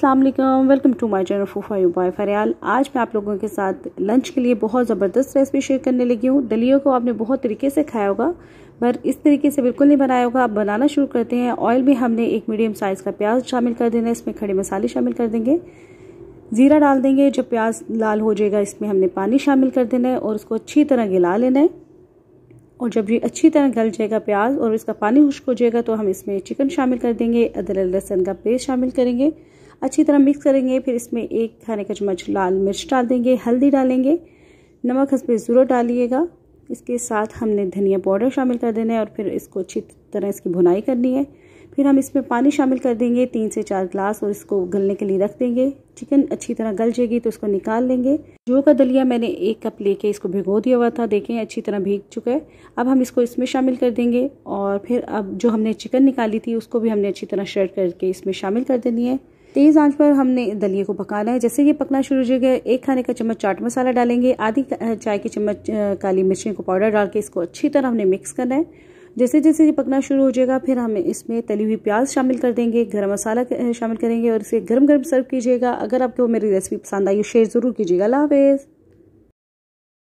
अस्सलाम वालेकुम welcome to my channel फूफा यू बाय फरियाल आज मैं आप लोगों के साथ लंच के लिए बहुत ज़बरदस्त रेसिपी शेयर करने लगी हूँ दलियों को आपने बहुत तरीके से खाया होगा पर इस तरीके से बिल्कुल नहीं बनाया होगा आप बनाना शुरू करते हैं ऑयल में हमने एक मीडियम साइज़ का प्याज शामिल कर देना है इसमें खड़े मसाले शामिल कर देंगे ज़ीरा डाल देंगे जब प्याज लाल हो जाएगा इसमें हमने पानी शामिल कर देना है और उसको अच्छी तरह गिला लेना है और जब ये अच्छी तरह गल जाएगा प्याज और इसका पानी खुश्क हो जाएगा तो हम इसमें चिकन शामिल कर देंगे अदरक लहसुन का पेस्ट शामिल करेंगे अच्छी तरह मिक्स करेंगे फिर इसमें एक खाने का चम्मच लाल मिर्च डाल देंगे हल्दी डालेंगे नमक हंसपे ज़रूर डालिएगा इसके साथ हमने धनिया पाउडर शामिल कर देना है और फिर इसको अच्छी तरह इसकी भुनाई करनी है फिर हम इसमें पानी शामिल कर देंगे तीन से चार ग्लास और इसको गलने के लिए रख देंगे चिकन अच्छी तरह गल जाएगी तो इसको निकाल लेंगे जो का दलिया मैंने एक कप लेके इसको भिगो दिया हुआ था देखें अच्छी तरह भीग चुका है अब हम इसको इसमें शामिल कर देंगे और फिर अब जो हमने चिकन निकाली थी उसको भी हमने अच्छी तरह शेड करके इसमें शामिल कर देनी है तेज़ आंच पर हमने दलिए को पकाना है जैसे ये पकना शुरू हो जाएगा एक खाने का चम्मच चाट मसाला डालेंगे आधी चाय की चम्मच काली मिर्ची को पाउडर डाल के इसको अच्छी तरह हमने मिक्स करना है जैसे जैसे ये पकना शुरू हो जाएगा फिर हम इसमें तली हुई प्याज शामिल कर देंगे गरम मसाला शामिल करेंगे और इसे गर्म गर्म सर्व कीजिएगा अगर आपको मेरी रेसिपी पसंद आई शेयर ज़रूर कीजिएगा अल्लाह